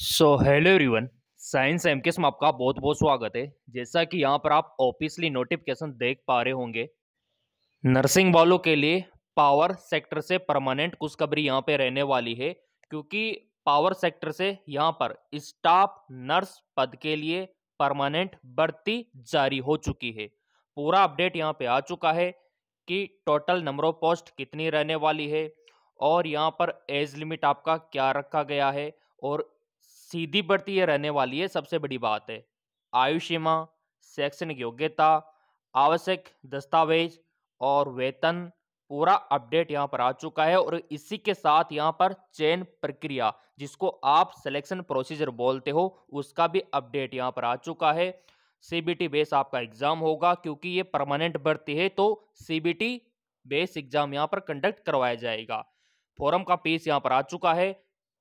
सो hello everyone science M case में आपका बहुत बहुत स्वागत है जैसा कि यहाँ पर आप ऑफिसली नोटिफिकेशन देख पा रहे होंगे नर्सिंग वालों के लिए पावर सेक्टर से परमानेंट खुशखबरी यहाँ पे रहने वाली है क्योंकि पावर सेक्टर से यहाँ पर स्टाफ नर्स पद के लिए परमानेंट भर्ती जारी हो चुकी है पूरा अपडेट यहाँ पे आ चुका है कि टोटल नंबर ऑफ पोस्ट कितनी रहने वाली है और यहाँ पर एज लिमिट आपका क्या रखा गया है और सीधी बढ़ती है रहने वाली है सबसे बड़ी बात है आयु सीमा शैक्षणिक योग्यता आवश्यक दस्तावेज और वेतन पूरा अपडेट यहाँ पर आ चुका है और इसी के साथ यहाँ पर चयन प्रक्रिया जिसको आप सिलेक्शन प्रोसीजर बोलते हो उसका भी अपडेट यहाँ पर आ चुका है सीबीटी बेस आपका एग्जाम होगा क्योंकि ये परमानेंट भर्ती है तो सीबीटी बेस एग्जाम यहाँ पर कंडक्ट करवाया जाएगा फॉरम का पीस यहाँ पर आ चुका है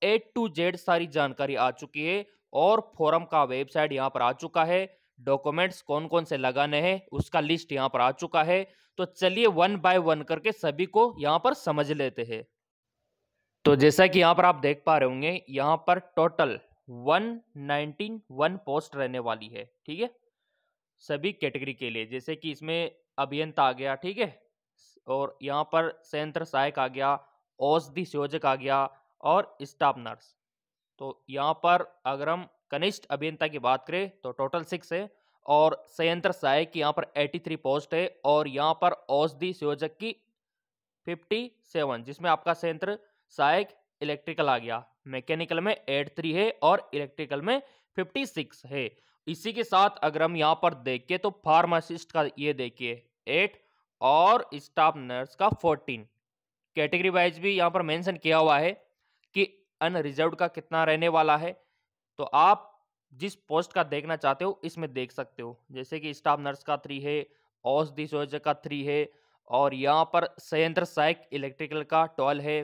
ए टू जेड सारी जानकारी आ चुकी है और फोरम का वेबसाइट यहाँ पर आ चुका है डॉक्यूमेंट्स कौन कौन से लगाने हैं उसका लिस्ट यहाँ पर आ चुका है तो चलिए वन बाय वन करके सभी को यहाँ पर समझ लेते हैं तो जैसा कि यहाँ पर आप देख पा रहे होंगे यहाँ पर total one nineteen one post रहने वाली है ठीक है सभी कैटेगरी के लिए जैसे कि इसमें अभियंता आ गया ठीक है और यहाँ पर संयंत्र सहायक आ गया औषधि संयोजक आ गया और स्टाफ नर्स तो यहाँ पर अगर हम कनिष्ठ अभियंता की बात करें तो टोटल सिक्स है और संयंत्र सहायक की यहाँ पर 83 पोस्ट है और यहाँ पर औषधि संयोजक की 57 जिसमें आपका संयंत्र सहायक इलेक्ट्रिकल आ गया मैकेनिकल में एट थ्री है और इलेक्ट्रिकल में 56 है इसी के साथ अगर हम यहाँ पर देखिए तो फार्मासिस्ट का ये देखिए एट और स्टाफ नर्स का फोर्टीन कैटेगरी वाइज भी यहाँ पर मेंशन किया हुआ है कि अनरिजर्व का कितना रहने वाला है तो आप जिस पोस्ट का देखना चाहते हो इसमें देख सकते हो जैसे कि स्टाफ नर्स का थ्री है औषधि सोजक का थ्री है और यहाँ पर संयंत्र सहायक इलेक्ट्रिकल का ट्वेल्व है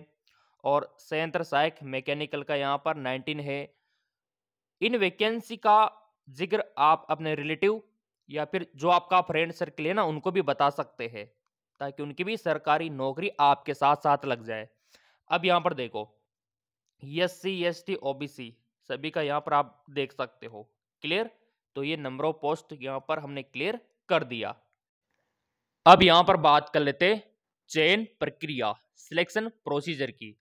और संयंत्र सहायक मैकेनिकल का यहाँ पर नाइनटीन है इन वैकेंसी का जिक्र आप अपने रिलेटिव या फिर जो आपका फ्रेंड सर्कल है ना उनको भी बता सकते हैं ताकि उनकी भी सरकारी नौकरी आपके साथ साथ लग जाए अब यहाँ पर देखो S C S T O B C सभी का यहाँ पर आप देख सकते हो क्लियर तो ये नंबर ऑफ पोस्ट यहाँ पर हमने क्लियर कर दिया अब यहाँ पर बात कर लेते चयन प्रक्रिया सिलेक्शन प्रोसीजर की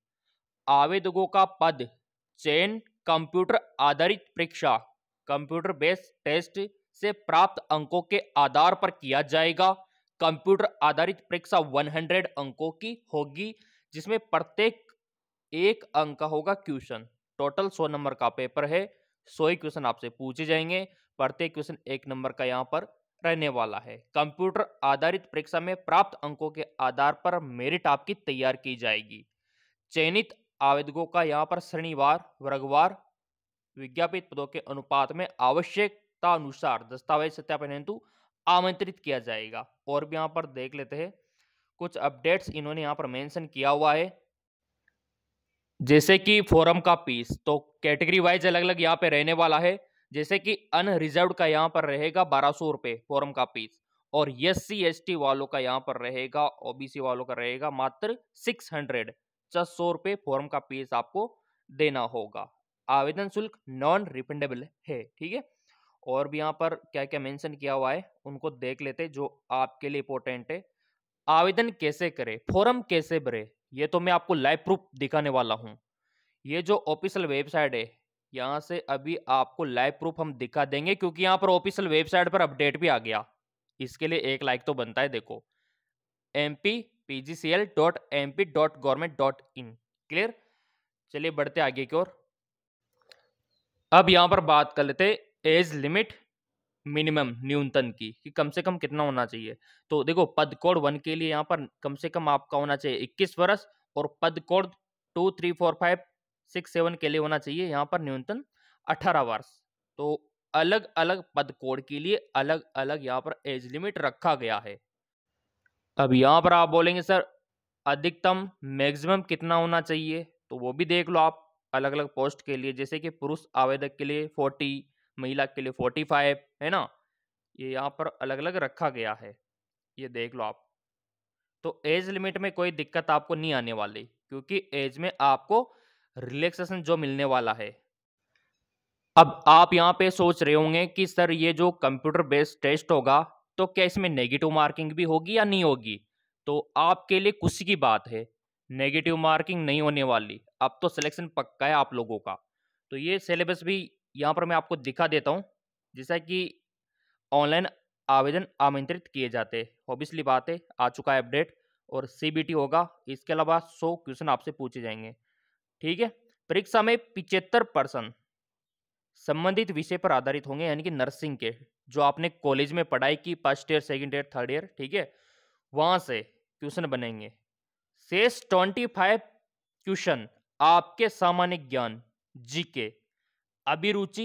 आवेदकों का पद चयन कंप्यूटर आधारित परीक्षा कंप्यूटर बेस्ड टेस्ट से प्राप्त अंकों के आधार पर किया जाएगा कंप्यूटर आधारित परीक्षा 100 अंकों की होगी जिसमें प्रत्येक एक अंक का होगा क्वेश्चन टोटल सौ नंबर का पेपर है सौ ही क्वेश्चन आपसे पूछे जाएंगे प्रत्येक क्वेश्चन एक नंबर का यहाँ पर रहने वाला है कंप्यूटर आधारित परीक्षा में प्राप्त अंकों के आधार पर मेरिट आपकी तैयार की जाएगी चयनित आवेदकों का यहाँ पर श्रेणीवार वर्गवार विज्ञापित पदों के अनुपात में आवश्यकता अनुसार दस्तावेज सत्यापन हेतु आमंत्रित किया जाएगा और भी यहाँ पर देख लेते हैं कुछ अपडेट्स इन्होंने यहाँ पर मेंशन किया हुआ है जैसे कि फोरम का पीस तो कैटेगरी वाइज अलग अलग यहाँ पे रहने वाला है जैसे कि अनरिजर्व का यहाँ पर रहेगा बारह सौ रुपये फोरम का पीस और एस सी वालों का यहाँ पर रहेगा ओबीसी वालों का रहेगा मात्र सिक्स हंड्रेड छह सौ रुपये फॉरम का पीस आपको देना होगा आवेदन शुल्क नॉन रिफंडेबल है ठीक है और भी यहाँ पर क्या क्या मेंशन किया हुआ है उनको देख लेते जो आपके लिए इंपॉर्टेंट है आवेदन कैसे करें फॉर्म कैसे भरे ये तो मैं आपको लाइव प्रूफ दिखाने वाला हूँ ये जो ऑफिशियल वेबसाइट है यहाँ से अभी आपको लाइव प्रूफ हम दिखा देंगे क्योंकि यहाँ पर ऑफिशियल वेबसाइट पर अपडेट भी आ गया इसके लिए एक लाइक तो बनता है देखो M P P G C L dot M P dot government dot in clear चलिए बढ़ते आगे की ओर अब यहाँ पर बात कर लेते एज लिमिट मिनिमम न्यूनतम की कि कम से कम कितना होना चाहिए तो देखो पद कोड वन के लिए यहाँ पर कम से कम आपका होना चाहिए इक्कीस वर्ष और पद code two three four five six seven के लिए होना चाहिए यहाँ पर न्यूनतम अठारह वर्ष तो अलग अलग पद कोड के लिए अलग अलग यहाँ पर एज लिमिट रखा गया है अब यहाँ पर आप बोलेंगे सर अधिकतम मैक्सिमम कितना होना चाहिए तो वो भी देख लो आप अलग अलग पोस्ट के लिए जैसे कि पुरुष आवेदक के लिए फोर्टी महिला के लिए फोर्टी फाइव है ना ये यहाँ पर अलग अलग रखा गया है ये देख लो आप तो एज लिमिट में कोई दिक्कत आपको नहीं आने वाली क्योंकि एज में आपको रिलैक्सेशन जो मिलने वाला है अब आप यहाँ पे सोच रहे होंगे कि सर ये जो कंप्यूटर बेस्ड टेस्ट होगा तो क्या इसमें नेगेटिव मार्किंग भी होगी या नहीं होगी तो आपके लिए खुशी की बात है नेगेटिव मार्किंग नहीं होने वाली अब तो सिलेक्शन पक्का है आप लोगों का तो ये सिलेबस भी यहाँ पर मैं आपको दिखा देता हूँ जैसा कि ऑनलाइन आवेदन आमंत्रित किए जाते ऑब्वियसली बात है आ चुका है अपडेट और सी होगा इसके अलावा सौ क्वेश्चन आपसे पूछे जाएंगे ठीक है परीक्षा में पिचहत्तर परसेंट संबंधित विषय पर आधारित होंगे यानी कि नर्सिंग के जो आपने कॉलेज में पढ़ाई की first year second year third year ठीक है वहाँ से क्वेश्चन बनेंगे शेष ट्वेंटी फाइव क्वेश्चन आपके सामान्य ज्ञान जीके अभिरुचि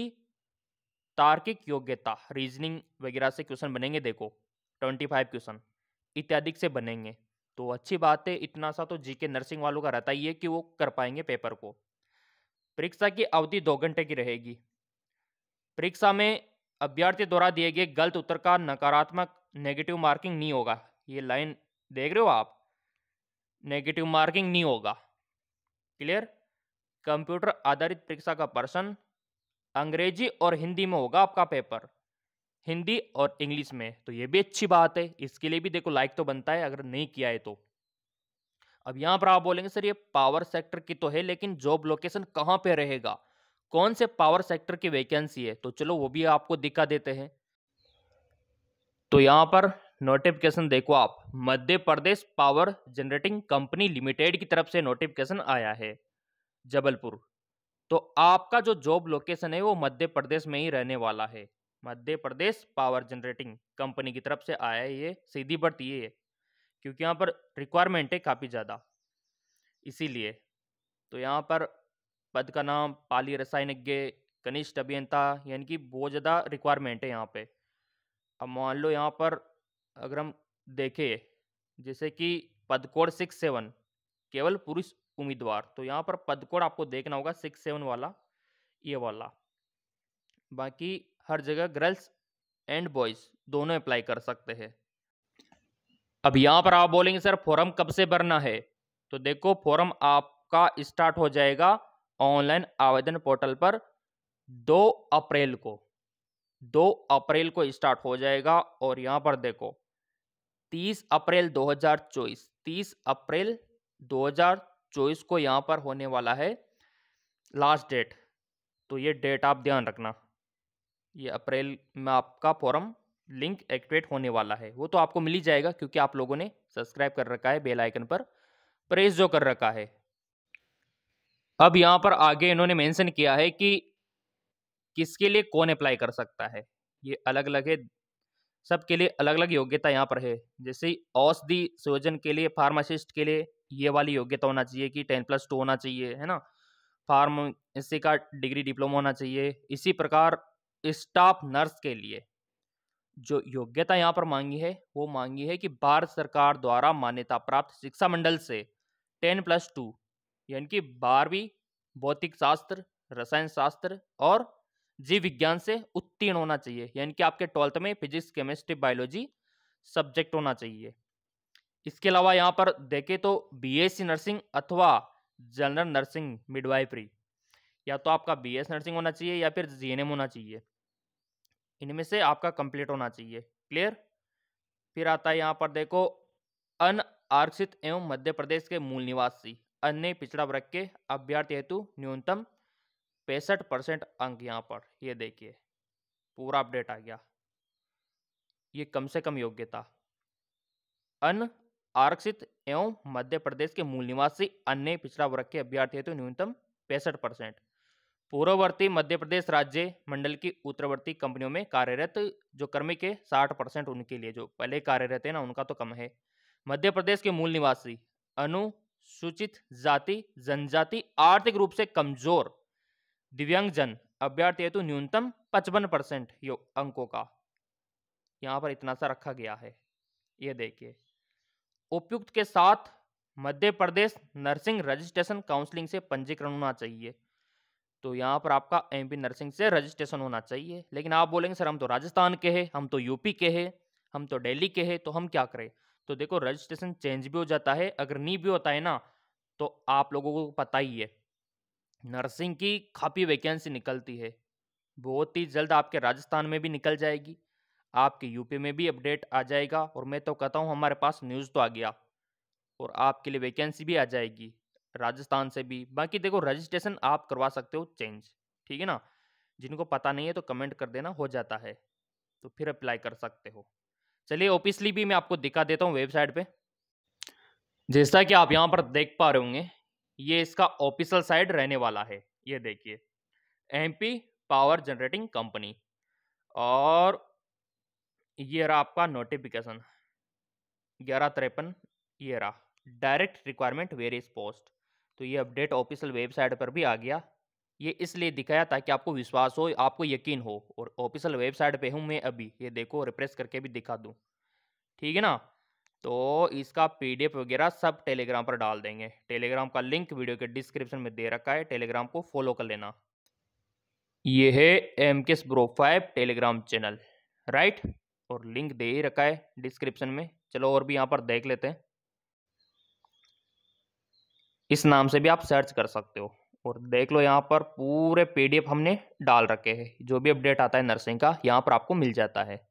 तार्किक योग्यता रीजनिंग वगैरह से क्वेश्चन बनेंगे देखो ट्वेंटी फाइव क्वेश्चन इत्यादि से बनेंगे तो अच्छी बात है इतना सा तो जीके नर्सिंग वालों का रहता ही है कि वो कर पाएंगे पेपर को परीक्षा की अवधि दो घंटे की रहेगी परीक्षा में अभ्यर्थी द्वारा दिए गए गलत उत्तर का नकारात्मक नेगेटिव मार्किंग नहीं होगा ये लाइन देख रहे हो आप नेगेटिव मार्किंग नहीं होगा क्लियर कंप्यूटर आधारित परीक्षा का पर्सन अंग्रेजी और हिंदी में होगा आपका पेपर हिंदी और इंग्लिश में तो ये भी अच्छी बात है इसके लिए भी देखो लाइक तो बनता है अगर नहीं किया है तो अब यहां पर आप बोलेंगे सर ये पावर सेक्टर की तो है लेकिन जॉब लोकेशन कहां पे रहेगा कौन से पावर सेक्टर की वैकेंसी है तो चलो वो भी आपको दिखा देते हैं तो यहां पर नोटिफिकेशन देखो आप Madhya Pradesh power generating company limited की तरफ से नोटिफिकेशन आया है जबलपुर तो आपका जो जॉब लोकेशन है वो मध्य प्रदेश में ही रहने वाला है Madhya Pradesh power generating company की तरफ से आया है ये सीधी बढ़ती ये है क्योंकि यहाँ पर रिक्वायरमेंट है काफ़ी ज़्यादा इसीलिए तो यहाँ पर पद का नाम पाली रसायनज्ञ कनिष्ठ अभियंता यानी कि बहुत ज़्यादा रिक्वायरमेंट है यहाँ पे अब मान लो यहाँ पर अगर हम देखें जैसे कि पद कोड सिक्स सेवन केवल पुरुष उम्मीदवार तो यहाँ पर पद कोड आपको देखना होगा सिक्स सेवन वाला ये वाला बाकी हर जगह गर्ल्स एंड बॉयज़ दोनों अप्लाई कर सकते हैं अब यहाँ पर आप बोलेंगे सर फॉर्म कब से भरना है तो देखो फॉर्म आपका स्टार्ट हो जाएगा ऑनलाइन आवेदन पोर्टल पर दो अप्रैल को दो अप्रैल को स्टार्ट हो जाएगा और यहाँ पर देखो तीस अप्रैल 2024 तीस अप्रैल हजार चौबीस को यहाँ पर होने वाला है लास्ट डेट तो ये डेट आप ध्यान रखना ये अप्रैल में आपका फॉरम लिंक एक्टिवेट होने वाला है वो तो आपको मिल ही जाएगा क्योंकि आप लोगों ने सब्सक्राइब कर रखा है बेल आइकन पर प्रेस जो कर रखा है अब यहाँ पर आगे इन्होंने मेंशन किया है कि किसके लिए कौन अप्लाई कर सकता है ये अलग अलग है सबके लिए अलग अलग योग्यता यहाँ पर है जैसे औषधि सोजन के लिए फार्मासिस्ट के लिए ये वाली योग्यता होना चाहिए कि टेन प्लस टू होना चाहिए है ना फार्मेसी का डिग्री डिप्लोमा होना चाहिए इसी प्रकार स्टाफ नर्स के लिए जो योग्यता यहाँ पर मांगी है वो मांगी है कि भारत सरकार द्वारा मान्यता प्राप्त शिक्षा मंडल से टेन प्लस टू यानी कि बारहवीं भौतिक शास्त्र रसायन शास्त्र और जीव विज्ञान से उत्तीर्ण होना चाहिए यानी कि आपके ट्वेल्थ में फिजिक्स केमिस्ट्री बायोलॉजी सब्जेक्ट होना चाहिए इसके अलावा यहाँ पर देखें तो बीएससी नर्सिंग अथवा जनरल नर्सिंग मिडवाइफरी या तो आपका बीएस नर्सिंग होना चाहिए या फिर जीएनएम होना चाहिए इनमें से आपका कंप्लीट होना चाहिए क्लियर फिर आता है यहाँ पर देखो अनारक्षित एवं मध्य प्रदेश के मूल निवासी अन्य पिछड़ा वर्ग के अभ्यर्थी हेतु न्यूनतम पैंसठ परसेंट अंक यहाँ पर ये देखिए पूरा अपडेट आ गया ये कम से कम योग्यता अन आरक्षित एवं मध्य प्रदेश के मूल निवासी अन्य पिछड़ा वर्ग के अभ्यर्थी हेतु तो न्यूनतम पैंसठ परसेंट पूर्ववर्ती मध्य प्रदेश राज्य मंडल की उत्तरवर्ती कंपनियों में कार्यरत जो कर्मिक है साठ परसेंट उनके लिए जो पहले कार्यरत है ना उनका तो कम है मध्य प्रदेश के मूल निवासी अनुसूचित जाति जनजाति आर्थिक रूप से कमजोर दिव्यांगजन अभ्यर्थी हेतु तो न्यूनतम पचपन परसेंट यो अंकों का यहाँ पर इतना सा रखा गया है ये देखिए उपयुक्त के साथ Madhya Pradesh nursing registration counselling से पंजीकरण होना चाहिए तो यहाँ पर आपका एमपी नर्सिंग से रजिस्ट्रेशन होना चाहिए लेकिन आप बोलेंगे सर हम तो राजस्थान के हैं हम तो यूपी के हैं हम तो दिल्ली के हैं तो हम क्या करें तो देखो रजिस्ट्रेशन चेंज भी हो जाता है अगर नहीं भी होता है ना तो आप लोगों को पता ही है नर्सिंग की काफ़ी वैकेंसी निकलती है बहुत ही जल्द आपके राजस्थान में भी निकल जाएगी आपके यूपी में भी अपडेट आ जाएगा और मैं तो कहता हूँ हमारे पास न्यूज़ तो आ गया और आपके लिए वैकेंसी भी आ जाएगी राजस्थान से भी बाकी देखो रजिस्ट्रेशन आप करवा सकते हो चेंज ठीक है ना जिनको पता नहीं है तो कमेंट कर देना हो जाता है तो फिर अप्लाई कर सकते हो चलिए ऑफिसली भी मैं आपको दिखा देता हूँ वेबसाइट पे जैसा कि आप यहाँ पर देख पा रहे होंगे ये इसका ऑफिसल साइड रहने वाला है ये देखिए एमपी पावर जनरेटिंग कंपनी और ये रहा आपका नोटिफिकेशन ग्यारह तिरपन ये रहा डायरेक्ट रिक्वायरमेंट वेरियस पोस्ट तो ये अपडेट ऑफिशियल वेबसाइट पर भी आ गया ये इसलिए दिखाया ताकि आपको विश्वास हो आपको यकीन हो और ऑफिशियल वेबसाइट पे हूँ मैं अभी ये देखो रिप्रेस करके भी दिखा दूँ ठीक है ना तो इसका पीडीएफ वगैरह सब टेलीग्राम पर डाल देंगे टेलीग्राम का लिंक वीडियो के डिस्क्रिप्शन में दे रखा है टेलीग्राम को फॉलो कर लेना ये है एम केस ब्रो फाइव टेलीग्राम चैनल राइट और लिंक दे ही रखा है डिस्क्रिप्शन में चलो और भी यहाँ पर देख लेते हैं इस नाम से भी आप सर्च कर सकते हो और देख लो यहाँ पर पूरे पीडीएफ हमने डाल रखे हैं जो भी अपडेट आता है नर्सिंग का यहाँ पर आपको मिल जाता है